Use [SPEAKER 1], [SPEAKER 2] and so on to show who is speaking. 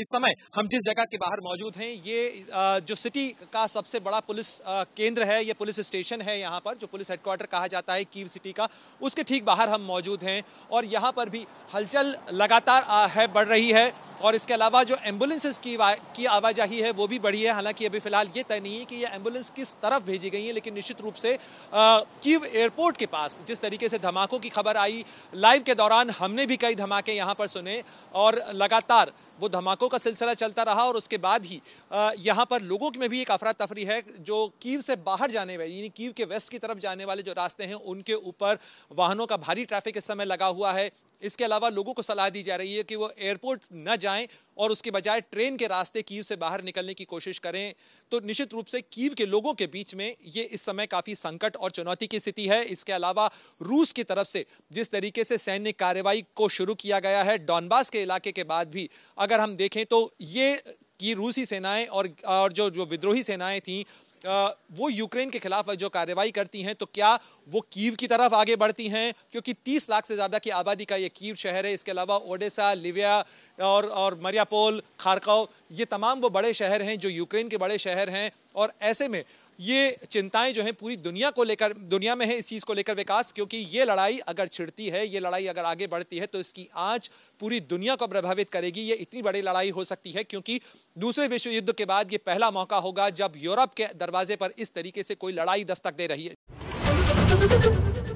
[SPEAKER 1] इस समय हम जिस जगह के बाहर मौजूद हैं ये जो सिटी का सबसे बड़ा पुलिस केंद्र है ये पुलिस स्टेशन है यहाँ पर जो पुलिस हेडक्वार्टर कहा जाता है कीव सिटी का उसके ठीक बाहर हम मौजूद हैं और यहाँ पर भी हलचल लगातार है बढ़ रही है और इसके अलावा जो एम्बुलेंसेज की की आवाजाही है वो भी बढ़ी है हालांकि अभी फिलहाल ये तय नहीं है कि ये एम्बुलेंस किस तरफ भेजी गई है लेकिन निश्चित रूप से कीव एयरपोर्ट के पास जिस तरीके से धमाकों की खबर आई लाइव के दौरान हमने भी कई धमाके यहाँ पर सुने और लगातार वो धमाकों का सिलसिला चलता रहा और उसके बाद ही यहाँ पर लोगों में भी एक अफरा तफरी है जो कीव से बाहर जाने वाले यानी कीव के वेस्ट की तरफ जाने वाले जो रास्ते हैं उनके ऊपर वाहनों का भारी ट्रैफिक इस समय लगा हुआ है इसके अलावा लोगों को सलाह दी जा रही है कि वो एयरपोर्ट न जाएं और उसके बजाय ट्रेन के रास्ते कीव से बाहर निकलने की कोशिश करें तो निश्चित रूप से कीव के लोगों के बीच में ये इस समय काफ़ी संकट और चुनौती की स्थिति है इसके अलावा रूस की तरफ से जिस तरीके से सैन्य कार्रवाई को शुरू किया गया है डॉनबास के इलाके के बाद भी अगर हम देखें तो ये कि रूसी सेनाएं और और जो जो विद्रोही सेनाएं थीं वो यूक्रेन के खिलाफ जो कार्रवाई करती हैं तो क्या वो कीव की तरफ आगे बढ़ती हैं क्योंकि 30 लाख से ज़्यादा की आबादी का ये कीव शहर है इसके अलावा ओडिशा लिविया और और मरियापोल खारकाव ये तमाम वो बड़े शहर हैं जो यूक्रेन के बड़े शहर हैं और ऐसे में ये चिंताएं जो हैं पूरी दुनिया को लेकर दुनिया में है इस चीज़ को लेकर विकास क्योंकि ये लड़ाई अगर छिड़ती है ये लड़ाई अगर आगे बढ़ती है तो इसकी आज पूरी दुनिया को प्रभावित करेगी ये इतनी बड़ी लड़ाई हो सकती है क्योंकि दूसरे विश्व युद्ध के बाद ये पहला मौका होगा जब यूरोप के दरवाजे पर इस तरीके से कोई लड़ाई दस्तक दे रही है